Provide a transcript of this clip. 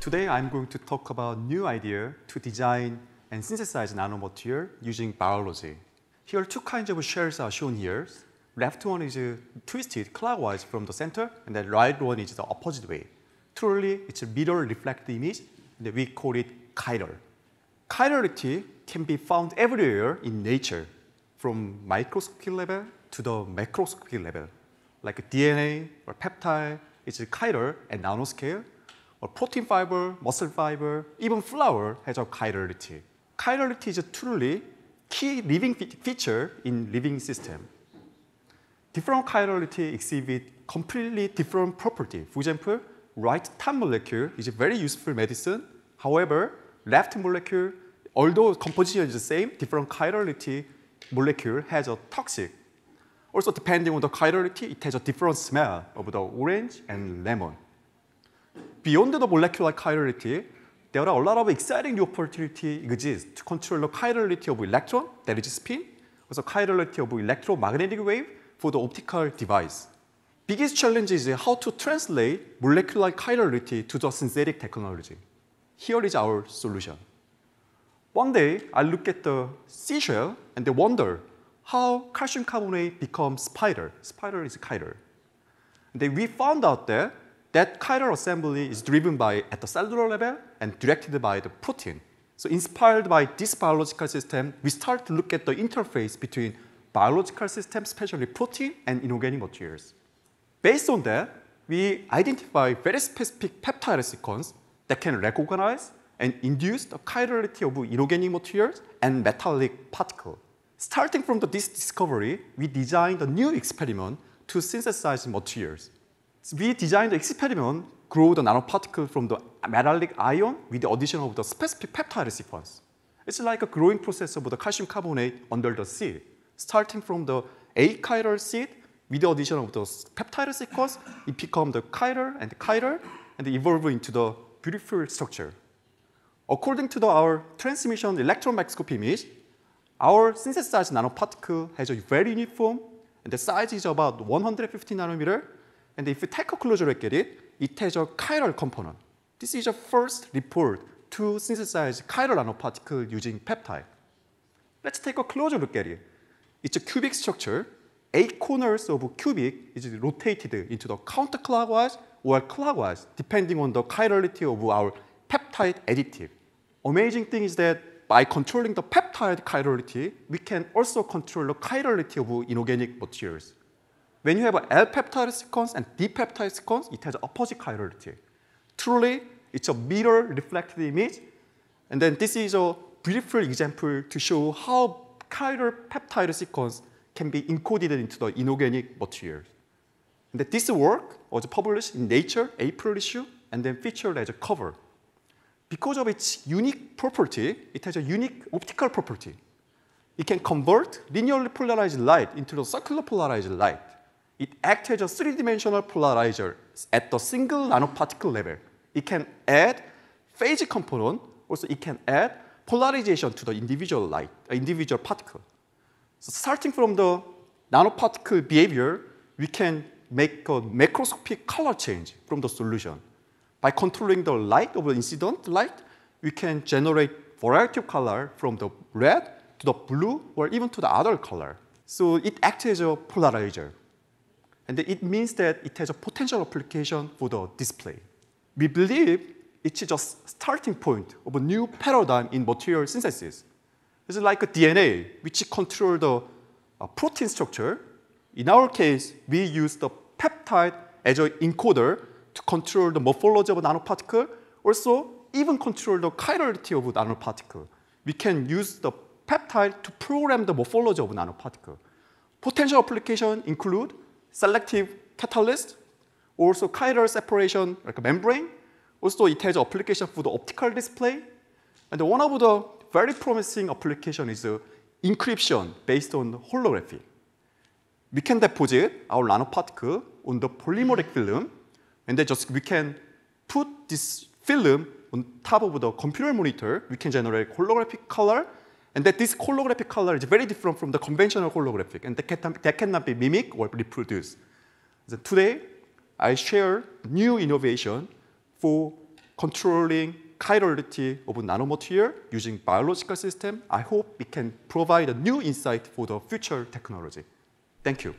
Today I'm going to talk about new idea to design and synthesize nanomaterial using biology. Here two kinds of shells are shown here. Left one is uh, twisted clockwise from the center and the right one is the opposite way. Truly it's a mirror reflected image and we call it chiral. Chirality can be found everywhere in nature from microscopic level to the macroscopic level like DNA or peptide, it's chiral at nanoscale protein fiber, muscle fiber, even flour has a chirality. Chirality is a truly key living feature in living system. Different chirality exhibit completely different property. For example, right top molecule is a very useful medicine. However, left molecule, although composition is the same, different chirality molecule has a toxic. Also, depending on the chirality, it has a different smell of the orange and lemon beyond the molecular chirality, there are a lot of exciting new opportunity exists to control the chirality of electron, that is spin, also chirality of electromagnetic wave for the optical device. Biggest challenge is how to translate molecular chirality to the synthetic technology. Here is our solution. One day, I look at the seashell and I wonder how calcium carbonate becomes spider. Spider is chiral. And then we found out that that chiral assembly is driven by at the cellular level and directed by the protein. So inspired by this biological system, we start to look at the interface between biological systems, especially protein and inorganic materials. Based on that, we identify very specific peptide sequence that can recognize and induce the chirality of inorganic materials and metallic particles. Starting from this discovery, we designed a new experiment to synthesize materials we designed the experiment grow the nanoparticle from the metallic ion with the addition of the specific peptide sequence. It's like a growing process of the calcium carbonate under the seed, starting from the A chiral seed with the addition of the peptide sequence, it becomes the chiral and the chiral and evolve into the beautiful structure. According to the, our transmission electron microscopy image, our synthesized nanoparticle has a very uniform and the size is about 150 nanometer and if you take a closer look at it, it has a chiral component. This is the first report to synthesize chiral nanoparticle using peptide. Let's take a closer look at it. It's a cubic structure. Eight corners of a cubic is rotated into the counterclockwise or clockwise, depending on the chirality of our peptide additive. Amazing thing is that by controlling the peptide chirality, we can also control the chirality of inorganic materials. When you have an L-peptide sequence and D-peptide sequence, it has opposite chirality. Truly, it's a mirror reflected image. And then this is a beautiful example to show how chiral peptide sequence can be encoded into the inorganic materials. And this work was published in Nature April issue and then featured as a cover. Because of its unique property, it has a unique optical property. It can convert linearly polarized light into the circular polarized light. It acts as a three-dimensional polarizer at the single nanoparticle level. It can add phase component, also it can add polarization to the individual light, uh, individual particle. So starting from the nanoparticle behavior, we can make a macroscopic color change from the solution. By controlling the light of the incident light, we can generate variety of color from the red to the blue or even to the other color. So it acts as a polarizer. And it means that it has a potential application for the display. We believe it's just starting point of a new paradigm in material synthesis. It's like a DNA, which control the uh, protein structure. In our case, we use the peptide as an encoder to control the morphology of a nanoparticle, also even control the chirality of a nanoparticle. We can use the peptide to program the morphology of a nanoparticle. Potential application include selective catalyst, also chiral separation, like a membrane. Also, it has application for the optical display. And one of the very promising application is uh, encryption based on holography. We can deposit our nanoparticle on the polymeric film, and then just we can put this film on top of the computer monitor. We can generate holographic color, and that this holographic color is very different from the conventional holographic, and that, can, that cannot be mimicked or reproduced. So today, I share new innovation for controlling chirality of nanomaterial using biological system. I hope it can provide a new insight for the future technology. Thank you.